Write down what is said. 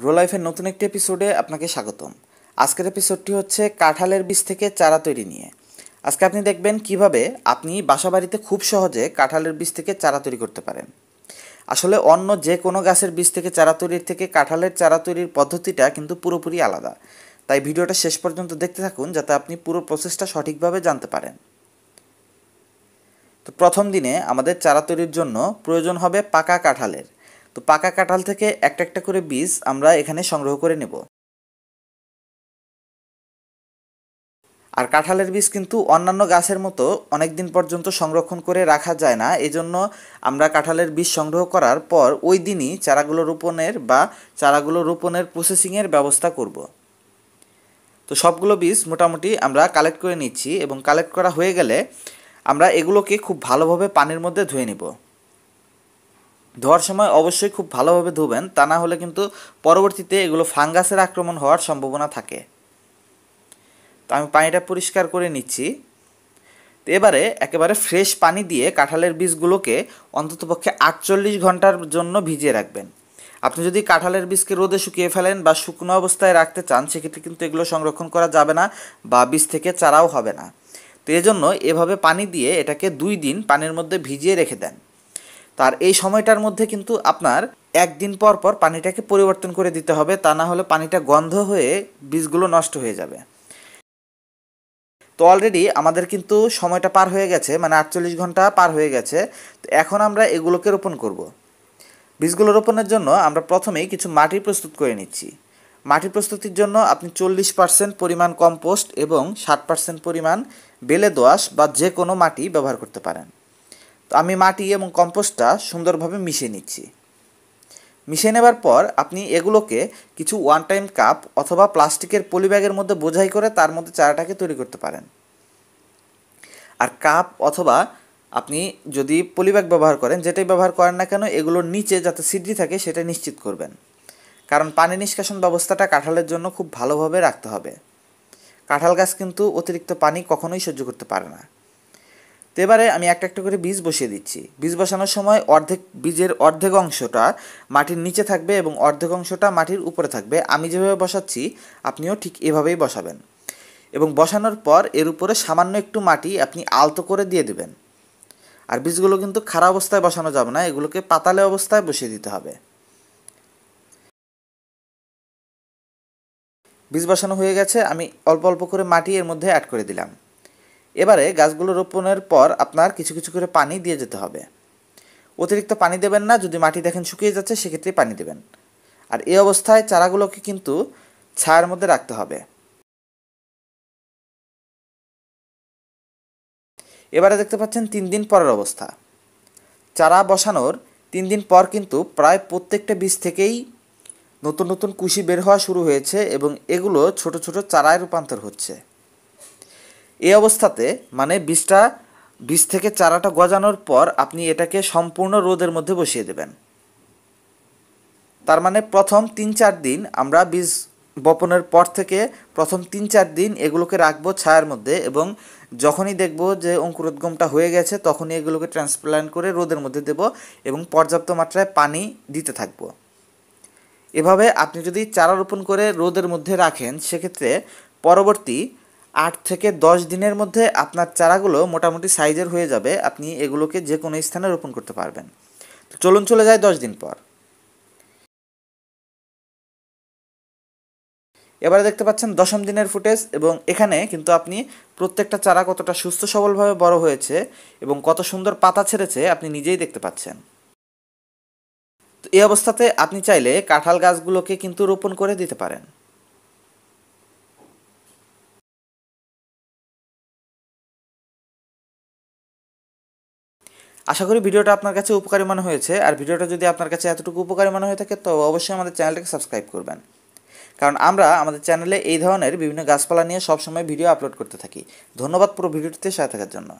Grow লাইফের নতুন একটি এপিসোডে আপনাকে স্বাগতম আজকের এপিসোডটি হচ্ছে কাঁঠালের বীজ থেকে চারা তৈরি নিয়ে আজকে আপনি দেখবেন কিভাবে আপনি বাসা বাড়িতে খুব সহজে কাঁঠালের বীজ থেকে চারা তৈরি করতে পারেন আসলে অন্য যে কোনো গাছের বীজ থেকে চারা তৈরির থেকে কাঁঠালের চারা তৈরির পদ্ধতিটা কিন্তু পুরোপুরি আলাদা তাই ভিডিওটা শেষ পর্যন্ত দেখতে থাকুন যাতে আপনি পুরো প্রসেসটা সঠিকভাবে জানতে পারেন তো প্রথম দিনে আমাদের চারা তৈরির জন্য প্রয়োজন হবে পাকা কাঁঠালের তো পাকা কাঁঠাল থেকে একটা একটা করে বীজ আমরা এখানে সংগ্রহ করে নেব আর কাঁঠালের বীজ কিন্তু অন্যান্য গাছের মতো অনেক দিন পর্যন্ত সংরক্ষণ করে রাখা যায় না এজন্য আমরা কাঁঠালের বীজ সংগ্রহ করার পর ওই দিনই চারাগুলো রোপণের বা চারাগুলো রোপণের প্রসেসিংয়ের ব্যবস্থা করব তো সবগুলো বীজ মোটামুটি আমরা কালেক্ট করে নিচ্ছি এবং কালেক্ট করা হয়ে গেলে আমরা এগুলোকে খুব ভালোভাবে পানির মধ্যে ধুয়ে নেব ধোয়ার সময় অবশ্যই খুব ভালোভাবে ধুবেন তা না হলে কিন্তু পরবর্তীতে এগুলো ফাঙ্গাসের আক্রমণ হওয়ার সম্ভাবনা থাকে তো আমি পানিটা পরিষ্কার করে নিচ্ছি তো এবারে একেবারে ফ্রেশ পানি দিয়ে কাঁঠালের বীজগুলোকে অন্ততপক্ষে আটচল্লিশ ঘন্টার জন্য ভিজিয়ে রাখবেন আপনি যদি কাঁঠালের বীজকে রোদে শুকিয়ে ফেলেন বা শুকনো অবস্থায় রাখতে চান সেক্ষেত্রে কিন্তু এগুলো সংরক্ষণ করা যাবে না বা বীজ থেকে চারাও হবে না তো এজন্য এভাবে পানি দিয়ে এটাকে দুই দিন পানির মধ্যে ভিজিয়ে রেখে দেন তার এই সময়টার মধ্যে কিন্তু আপনার একদিন পর পর পানিটাকে পরিবর্তন করে দিতে হবে তা না হলে পানিটা গন্ধ হয়ে বীজগুলো নষ্ট হয়ে যাবে তো অলরেডি আমাদের কিন্তু সময়টা পার হয়ে গেছে মানে আটচল্লিশ ঘন্টা পার হয়ে গেছে তো এখন আমরা এগুলোকে রোপণ করব। বীজগুলো রোপণের জন্য আমরা প্রথমেই কিছু মাটি প্রস্তুত করে নিচ্ছি মাটি প্রস্তুতির জন্য আপনি চল্লিশ পার্সেন্ট পরিমাণ কম্পোস্ট এবং ষাট পার্সেন্ট পরিমাণ বেলে দোয়াশ বা যে কোনো মাটি ব্যবহার করতে পারেন তো আমি মাটি এবং কম্পোস্টটা সুন্দরভাবে মিশিয়ে নিচ্ছি মিশিয়ে নেবার পর আপনি এগুলোকে কিছু ওয়ান টাইম কাপ অথবা প্লাস্টিকের পলিব্যাগের মধ্যে বোঝাই করে তার মধ্যে চারাটাকে তৈরি করতে পারেন আর কাপ অথবা আপনি যদি পলিব্যাগ ব্যবহার করেন যেটাই ব্যবহার করেন না কেন এগুলোর নিচে যাতে সিডি থাকে সেটা নিশ্চিত করবেন কারণ পানি নিষ্কাশন ব্যবস্থাটা কাঁঠালের জন্য খুব ভালোভাবে রাখতে হবে কাঁঠাল গাছ কিন্তু অতিরিক্ত পানি কখনোই সহ্য করতে পারে না তো এবারে আমি একটা একটা করে বীজ বসিয়ে দিচ্ছি বীজ বসানোর সময় অর্ধেক বীজের অর্ধেক অংশটা মাটির নিচে থাকবে এবং অর্ধেক অংশটা মাটির উপরে থাকবে আমি যেভাবে বসাচ্ছি আপনিও ঠিক এভাবেই বসাবেন এবং বসানোর পর এর উপরে সামান্য একটু মাটি আপনি আলতো করে দিয়ে দেবেন আর বীজগুলো কিন্তু খারাপ অবস্থায় বসানো যাবে না এগুলোকে পাতালে অবস্থায় বসিয়ে দিতে হবে বীজ বসানো হয়ে গেছে আমি অল্প অল্প করে মাটি এর মধ্যে অ্যাড করে দিলাম এবারে গাছগুলো রোপণের পর আপনার কিছু কিছু করে পানি দিয়ে যেতে হবে অতিরিক্ত পানি দেবেন না যদি মাটি দেখেন শুকিয়ে যাচ্ছে সেক্ষেত্রে পানি দেবেন আর এই অবস্থায় চারাগুলোকে কিন্তু ছায়ার মধ্যে রাখতে হবে এবারে দেখতে পাচ্ছেন তিন দিন পরের অবস্থা চারা বসানোর তিন দিন পর কিন্তু প্রায় প্রত্যেকটা বীজ থেকেই নতুন নতুন কুশি বের হওয়া শুরু হয়েছে এবং এগুলো ছোট ছোট চারায় রূপান্তর হচ্ছে এই অবস্থাতে মানে বীজটা বীজ থেকে চারাটা গজানোর পর আপনি এটাকে সম্পূর্ণ রোদের মধ্যে বসিয়ে দেবেন তার মানে প্রথম তিন চার দিন আমরা বীজ বপনের পর থেকে প্রথম তিন চার দিন এগুলোকে রাখবো ছায়ার মধ্যে এবং যখনই দেখব যে অঙ্কুরোদ্গমটা হয়ে গেছে তখনই এগুলোকে ট্রান্সপ্লান্ট করে রোদের মধ্যে দেব এবং পর্যাপ্ত মাত্রায় পানি দিতে থাকবো এভাবে আপনি যদি চারা রোপণ করে রোদের মধ্যে রাখেন সেক্ষেত্রে পরবর্তী আট থেকে দশ দিনের মধ্যে আপনার চারাগুলো মোটামুটি সাইজের হয়ে যাবে আপনি এগুলোকে যে কোনো স্থানে রোপণ করতে পারবেন চলুন চলে যায় দশ দিন পর এবারে দেখতে পাচ্ছেন দশম দিনের ফুটেজ এবং এখানে কিন্তু আপনি প্রত্যেকটা চারা কতটা সুস্থ সবলভাবে বড় হয়েছে এবং কত সুন্দর পাতা ছেড়েছে আপনি নিজেই দেখতে পাচ্ছেন এই অবস্থাতে আপনি চাইলে কাঁঠাল গাছগুলোকে কিন্তু রোপণ করে দিতে পারেন আশা করি ভিডিওটা আপনার কাছে উপকারী মনে হয়েছে আর ভিডিওটা যদি আপনার কাছে এতটুকু উপকারী মনে হয়ে থাকে তো অবশ্যই আমাদের চ্যানেলটাকে সাবস্ক্রাইব করবেন কারণ আমরা আমাদের চ্যানেলে এই ধরনের বিভিন্ন গাছপালা নিয়ে সবসময় ভিডিও আপলোড করতে থাকি ধন্যবাদ পুরো ভিডিওটিতে সাথে থাকার জন্য